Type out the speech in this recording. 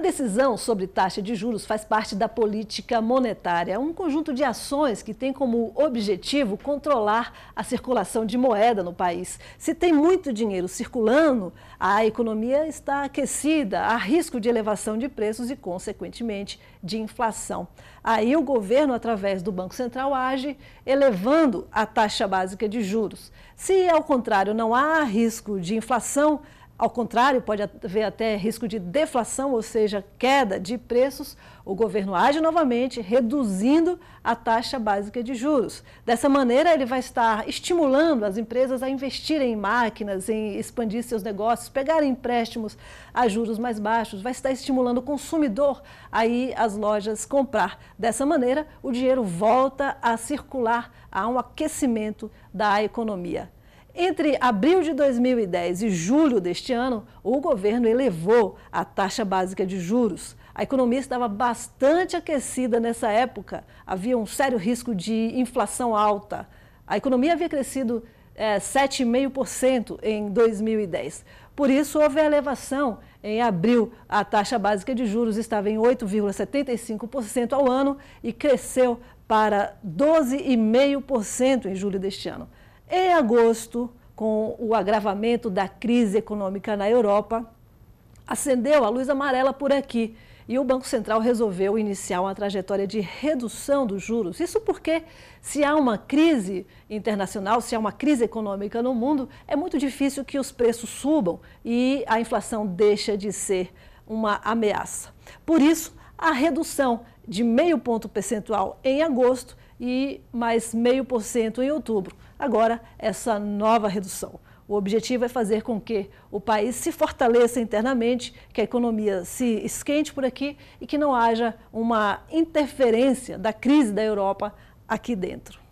A decisão sobre taxa de juros faz parte da política monetária, é um conjunto de ações que tem como objetivo controlar a circulação de moeda no país. Se tem muito dinheiro circulando, a economia está aquecida, há risco de elevação de preços e, consequentemente, de inflação. Aí o governo, através do Banco Central, age elevando a taxa básica de juros. Se, ao contrário, não há risco de inflação, ao contrário, pode haver até risco de deflação, ou seja, queda de preços. O governo age novamente, reduzindo a taxa básica de juros. Dessa maneira, ele vai estar estimulando as empresas a investirem em máquinas, em expandir seus negócios, pegarem empréstimos a juros mais baixos, vai estar estimulando o consumidor a ir às lojas comprar. Dessa maneira, o dinheiro volta a circular, há um aquecimento da economia. Entre abril de 2010 e julho deste ano, o governo elevou a taxa básica de juros. A economia estava bastante aquecida nessa época, havia um sério risco de inflação alta. A economia havia crescido é, 7,5% em 2010. Por isso, houve a elevação. Em abril, a taxa básica de juros estava em 8,75% ao ano e cresceu para 12,5% em julho deste ano. Em é agosto, com o agravamento da crise econômica na Europa, acendeu a luz amarela por aqui e o Banco Central resolveu iniciar uma trajetória de redução dos juros. Isso porque, se há uma crise internacional, se há uma crise econômica no mundo, é muito difícil que os preços subam e a inflação deixa de ser uma ameaça. Por isso, a redução de meio ponto percentual em agosto e mais meio por cento em outubro. Agora, essa nova redução. O objetivo é fazer com que o país se fortaleça internamente, que a economia se esquente por aqui e que não haja uma interferência da crise da Europa aqui dentro.